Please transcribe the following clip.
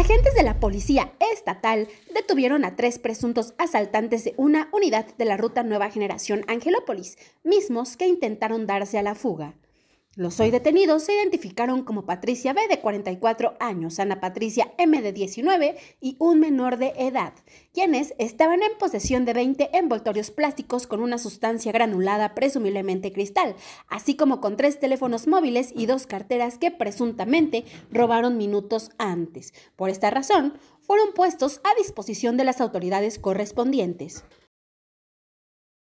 Agentes de la Policía Estatal detuvieron a tres presuntos asaltantes de una unidad de la Ruta Nueva Generación Angelópolis, mismos que intentaron darse a la fuga. Los hoy detenidos se identificaron como Patricia B de 44 años, Ana Patricia M de 19 y un menor de edad, quienes estaban en posesión de 20 envoltorios plásticos con una sustancia granulada presumiblemente cristal, así como con tres teléfonos móviles y dos carteras que presuntamente robaron minutos antes. Por esta razón, fueron puestos a disposición de las autoridades correspondientes.